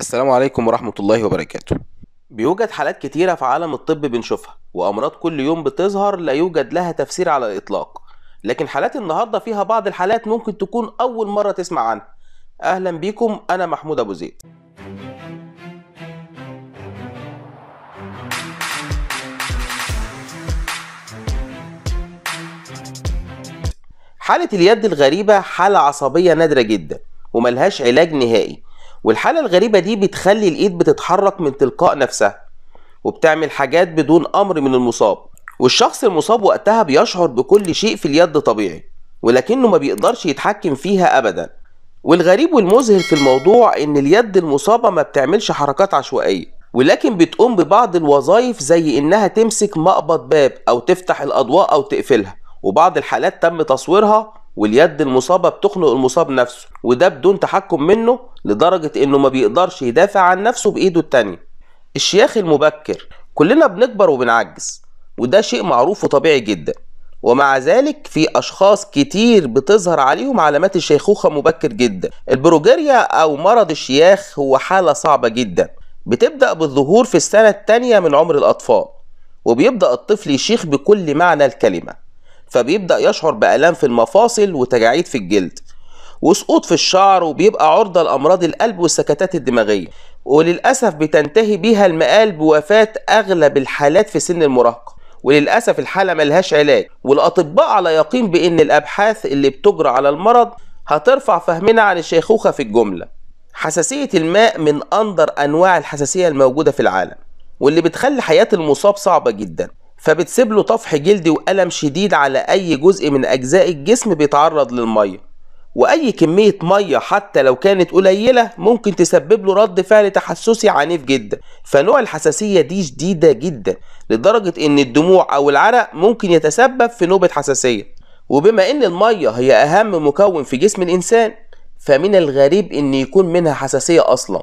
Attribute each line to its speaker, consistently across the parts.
Speaker 1: السلام عليكم ورحمة الله وبركاته بيوجد حالات كتيرة في عالم الطب بنشوفها وأمراض كل يوم بتظهر لا يوجد لها تفسير على الإطلاق لكن حالات النهاردة فيها بعض الحالات ممكن تكون أول مرة تسمع عنها أهلا بيكم أنا محمود أبو زيد حالة اليد الغريبة حالة عصبية نادرة جدا وملهاش علاج نهائي والحالة الغريبة دي بتخلي الإيد بتتحرك من تلقاء نفسها وبتعمل حاجات بدون أمر من المصاب والشخص المصاب وقتها بيشعر بكل شيء في اليد طبيعي ولكنه ما بيقدرش يتحكم فيها أبدا والغريب والمذهل في الموضوع إن اليد المصابة ما بتعملش حركات عشوائية ولكن بتقوم ببعض الوظائف زي إنها تمسك مقبض باب أو تفتح الأضواء أو تقفلها وبعض الحالات تم تصويرها واليد المصابة بتخنق المصاب نفسه وده بدون تحكم منه لدرجة انه ما بيقدرش يدافع عن نفسه بايده التانية الشياخ المبكر كلنا بنكبر وبنعجز وده شيء معروف وطبيعي جدا ومع ذلك في أشخاص كتير بتظهر عليهم علامات الشيخوخة مبكر جدا البروجيريا أو مرض الشياخ هو حالة صعبة جدا بتبدأ بالظهور في السنة التانية من عمر الأطفال وبيبدأ الطفل يشيخ بكل معنى الكلمة فبيبدأ يشعر بآلام في المفاصل وتجاعيد في الجلد وسقوط في الشعر وبيبقى عرضة لأمراض القلب والسكتات الدماغية وللأسف بتنتهي بيها المقال بوفاة أغلب الحالات في سن المراهقة وللأسف الحالة ملهاش علاج والأطباء على يقين بأن الأبحاث اللي بتجرى على المرض هترفع فهمنا عن الشيخوخة في الجملة حساسية الماء من أندر أنواع الحساسية الموجودة في العالم واللي بتخلي حياة المصاب صعبة جدا فبتسيب له طفح جلدي وألم شديد على أي جزء من أجزاء الجسم بيتعرض للمية وأي كمية مية حتى لو كانت قليلة ممكن تسبب له رد فعل تحسسي عنيف جدا فنوع الحساسية دي شديدة جدا لدرجة إن الدموع أو العرق ممكن يتسبب في نوبة حساسية وبما إن المية هي أهم مكون في جسم الإنسان فمن الغريب إن يكون منها حساسية أصلا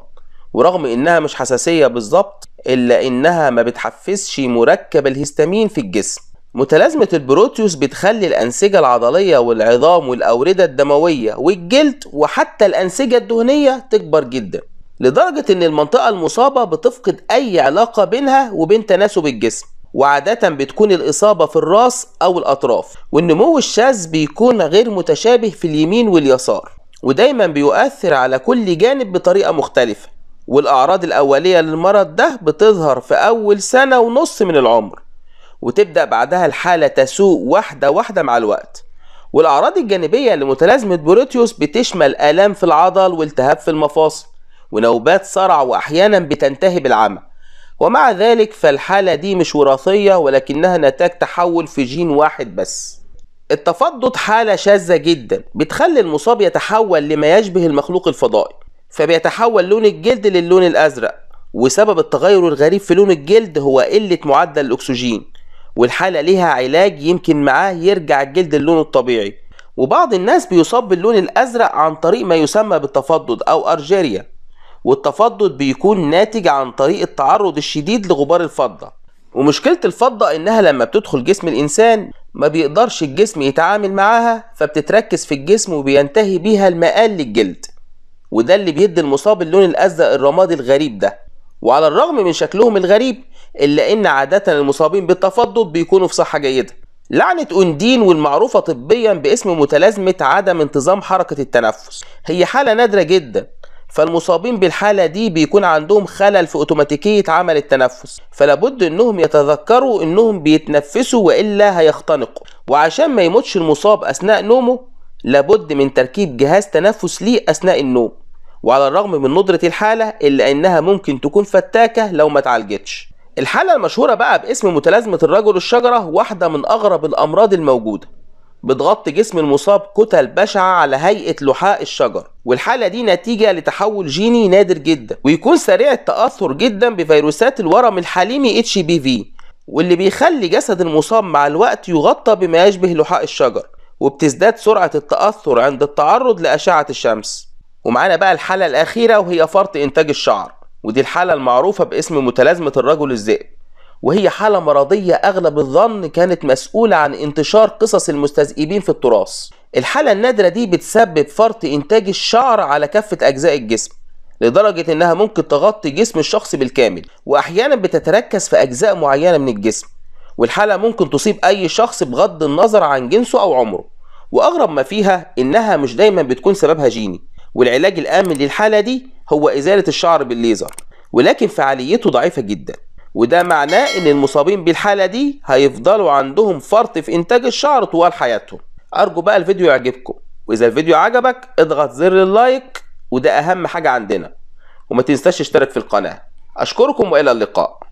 Speaker 1: ورغم إنها مش حساسية بالظبط إلا إنها ما بتحفزش مركب الهستامين في الجسم متلازمة البروتيوس بتخلي الأنسجة العضلية والعظام والأوردة الدموية والجلد وحتى الأنسجة الدهنية تكبر جدا لدرجة إن المنطقة المصابة بتفقد أي علاقة بينها وبين تناسب الجسم وعادة بتكون الإصابة في الراس أو الأطراف والنمو الشاذ بيكون غير متشابه في اليمين واليسار ودايما بيؤثر على كل جانب بطريقة مختلفة والأعراض الأولية للمرض ده بتظهر في أول سنة ونص من العمر وتبدأ بعدها الحالة تسوء واحدة واحدة مع الوقت والأعراض الجانبية لمتلازمة بروتيوس بتشمل آلام في العضل والتهاب في المفاصل ونوبات صرع وأحيانا بتنتهي بالعمى ومع ذلك فالحالة دي مش وراثية ولكنها نتاج تحول في جين واحد بس التفضد حالة شاذة جدا بتخلي المصاب يتحول لما يشبه المخلوق الفضائي فبيتحول لون الجلد للون الأزرق وسبب التغير الغريب في لون الجلد هو قلة معدل الأكسجين والحالة ليها علاج يمكن معاه يرجع الجلد للونه الطبيعي وبعض الناس بيصاب باللون الأزرق عن طريق ما يسمى بالتفضد أو أرجيريا والتفضد بيكون ناتج عن طريق التعرض الشديد لغبار الفضة ومشكلة الفضة إنها لما بتدخل جسم الإنسان ما بيقدرش الجسم يتعامل معاها فبتتركز في الجسم وبينتهي بيها المقال للجلد وده اللي بيدي المصاب اللون الازرق الرمادي الغريب ده وعلى الرغم من شكلهم الغريب الا ان عاده المصابين بالتفضل بيكونوا في صحه جيده لعنة أوندين والمعروفة طبيا باسم متلازمة عدم انتظام حركة التنفس هي حالة نادرة جدا فالمصابين بالحالة دي بيكون عندهم خلل في أوتوماتيكية عمل التنفس فلابد إنهم يتذكروا إنهم بيتنفسوا وإلا هيختنقوا وعشان ما يموتش المصاب أثناء نومه لابد من تركيب جهاز تنفس ليه أثناء النوم وعلى الرغم من ندرة الحالة إلا إنها ممكن تكون فتاكة لو ما اتعالجتش الحالة المشهورة بقى باسم متلازمة الرجل الشجرة واحدة من أغرب الأمراض الموجودة بتغطي جسم المصاب كتل بشعة على هيئة لحاء الشجر والحالة دي نتيجة لتحول جيني نادر جدا ويكون سريع التأثر جدا بفيروسات الورم الحليمي اتش بي في واللي بيخلي جسد المصاب مع الوقت يغطى بما يشبه لحاء الشجر وبتزداد سرعة التأثر عند التعرض لأشعة الشمس ومعانا بقى الحالة الأخيرة وهي فرط إنتاج الشعر ودي الحالة المعروفة باسم متلازمة الرجل الذئب وهي حالة مرضية أغلب الظن كانت مسؤولة عن انتشار قصص المستذئبين في التراث الحالة النادرة دي بتسبب فرط إنتاج الشعر على كافة أجزاء الجسم لدرجة إنها ممكن تغطي جسم الشخص بالكامل وأحيانا بتتركز في أجزاء معينة من الجسم والحالة ممكن تصيب أي شخص بغض النظر عن جنسه أو عمره وأغرب ما فيها إنها مش دايما بتكون سببها جيني والعلاج الامن للحاله دي هو ازاله الشعر بالليزر ولكن فعاليته ضعيفه جدا وده معناه ان المصابين بالحاله دي هيفضلوا عندهم فرط في انتاج الشعر طوال حياتهم ارجو بقى الفيديو يعجبكم واذا الفيديو عجبك اضغط زر اللايك وده اهم حاجه عندنا وما تنساش تشترك في القناه اشكركم والى اللقاء